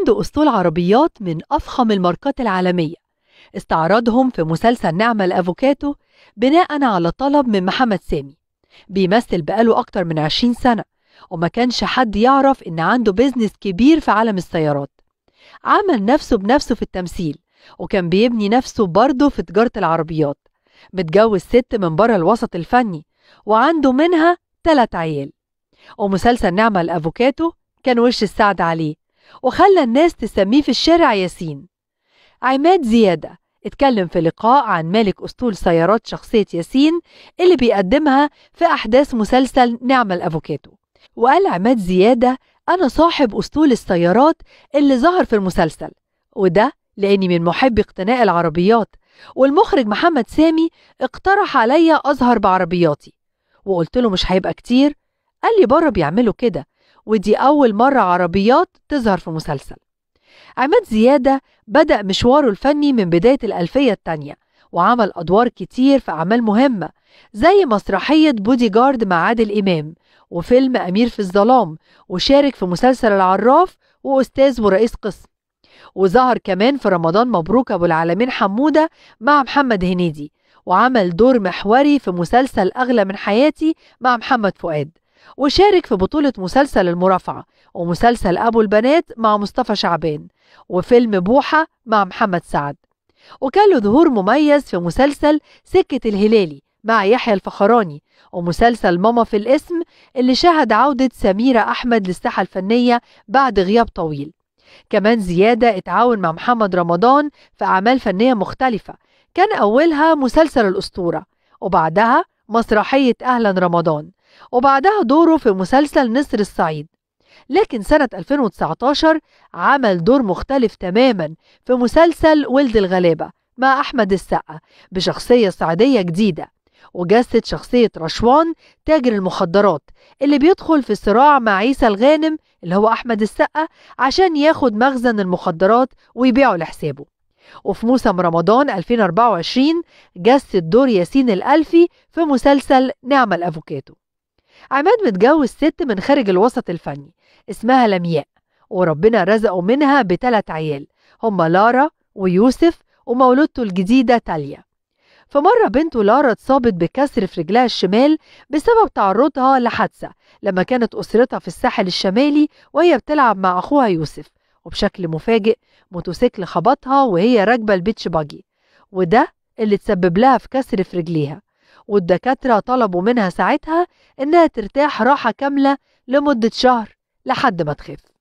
عنده أسطول عربيات من أفخم الماركات العالمية استعرضهم في مسلسل نعمة الأفوكاتو بناء على طلب من محمد سامي بيمثل بقاله أكتر من 20 سنة وما كانش حد يعرف إن عنده بيزنس كبير في عالم السيارات عمل نفسه بنفسه في التمثيل وكان بيبني نفسه برضه في تجارة العربيات متجوز ست من بره الوسط الفني وعنده منها تلات عيال ومسلسل نعمة الأفوكاتو كان وش السعد عليه وخلى الناس تسميه في الشارع ياسين عماد زيادة اتكلم في لقاء عن مالك أسطول سيارات شخصية ياسين اللي بيقدمها في أحداث مسلسل نعم الأفوكاتو وقال عماد زيادة أنا صاحب أسطول السيارات اللي ظهر في المسلسل وده لأني من محبي اقتناء العربيات والمخرج محمد سامي اقترح عليا أظهر بعربياتي وقلت له مش هيبقى كتير قال لي بره بيعملوا كده ودي أول مرة عربيات تظهر في مسلسل عماد زيادة بدأ مشواره الفني من بداية الألفية التانية وعمل أدوار كتير في أعمال مهمة زي مسرحية بودي جارد مع عادل إمام وفيلم أمير في الظلام وشارك في مسلسل العراف وأستاذ ورئيس قسم وظهر كمان في رمضان مبروك أبو العالمين حمودة مع محمد هنيدي وعمل دور محوري في مسلسل أغلى من حياتي مع محمد فؤاد وشارك في بطولة مسلسل المرافعة ومسلسل أبو البنات مع مصطفى شعبان وفيلم بوحة مع محمد سعد وكان له ظهور مميز في مسلسل سكة الهلالي مع يحيى الفخراني ومسلسل ماما في الاسم اللي شهد عودة سميرة أحمد للساحة الفنية بعد غياب طويل كمان زيادة اتعاون مع محمد رمضان في أعمال فنية مختلفة كان أولها مسلسل الأسطورة وبعدها مسرحية أهلا رمضان وبعدها دوره في مسلسل نسر الصعيد لكن سنة 2019 عمل دور مختلف تماما في مسلسل ولد الغلابة مع أحمد السقا بشخصية صعيدية جديدة وجسد شخصية رشوان تاجر المخدرات اللي بيدخل في صراع مع عيسى الغانم اللي هو أحمد السقا عشان ياخد مخزن المخدرات ويبيعه لحسابه وفي موسم رمضان 2024 جسد دور ياسين الألفي في مسلسل نعم الأفوكاتو عماد متجوز ست من خارج الوسط الفني اسمها لمياء وربنا رزقه منها بتلات عيال هما لارا ويوسف ومولودته الجديدة تاليا فمرة بنته لارا اتصابت بكسر في رجلها الشمال بسبب تعرضها لحادثة لما كانت أسرتها في الساحل الشمالي وهي بتلعب مع أخوها يوسف وبشكل مفاجئ موتوسيكل خبطها وهي راكبة البيتش باجي وده اللي تسبب لها في كسر في رجليها والدكاترة طلبوا منها ساعتها إنها ترتاح راحة كاملة لمدة شهر لحد ما تخف